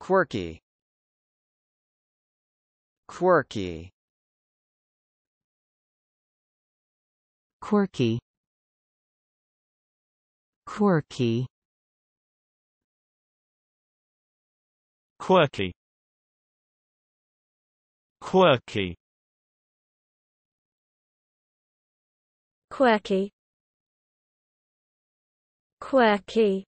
quirky quirky quirky quirky quirky quirky quirky quirky